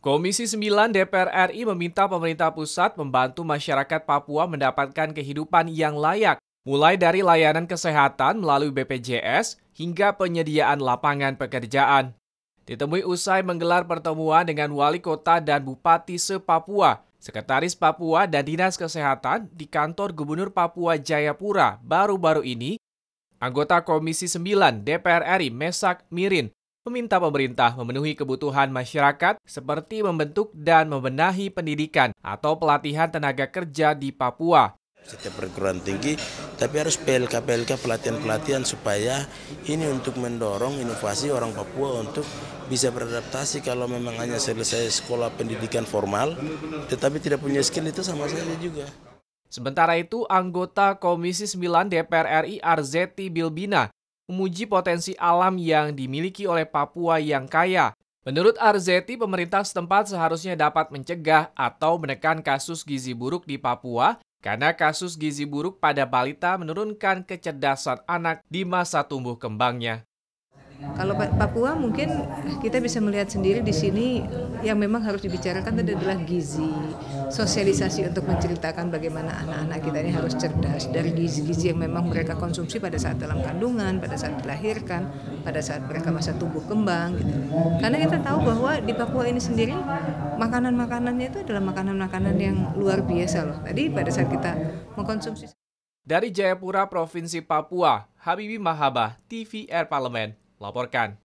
Komisi 9 DPR RI meminta pemerintah pusat membantu masyarakat Papua mendapatkan kehidupan yang layak, mulai dari layanan kesehatan melalui BPJS hingga penyediaan lapangan pekerjaan. Ditemui usai menggelar pertemuan dengan wali kota dan bupati se-Papua, Sekretaris Papua dan Dinas Kesehatan di kantor Gubernur Papua Jayapura baru-baru ini, anggota Komisi 9 DPR RI Mesak Mirin meminta pemerintah memenuhi kebutuhan masyarakat seperti membentuk dan membenahi pendidikan atau pelatihan tenaga kerja di Papua. Setiap perguruan tinggi, tapi harus PLK-PLK pelatihan-pelatihan supaya ini untuk mendorong inovasi orang Papua untuk bisa beradaptasi kalau memang hanya selesai sekolah pendidikan formal, tetapi tidak punya skill itu sama saja juga. Sementara itu, anggota Komisi 9 DPR RI Arzeti Bilbina memuji potensi alam yang dimiliki oleh Papua yang kaya. Menurut Arzeti, pemerintah setempat seharusnya dapat mencegah atau menekan kasus gizi buruk di Papua karena kasus gizi buruk pada balita menurunkan kecerdasan anak di masa tumbuh kembangnya. Kalau Papua mungkin kita bisa melihat sendiri di sini yang memang harus dibicarakan itu adalah gizi, sosialisasi untuk menceritakan bagaimana anak-anak kita ini harus cerdas dari gizi-gizi yang memang mereka konsumsi pada saat dalam kandungan, pada saat dilahirkan, pada saat mereka masa tumbuh kembang. Gitu. Karena kita tahu bahwa di Papua ini sendiri makanan-makanannya itu adalah makanan-makanan yang luar biasa loh. Tadi pada saat kita mengkonsumsi dari Jayapura, Provinsi Papua, Habibi Mahaba, TVR Parlemen laporkan.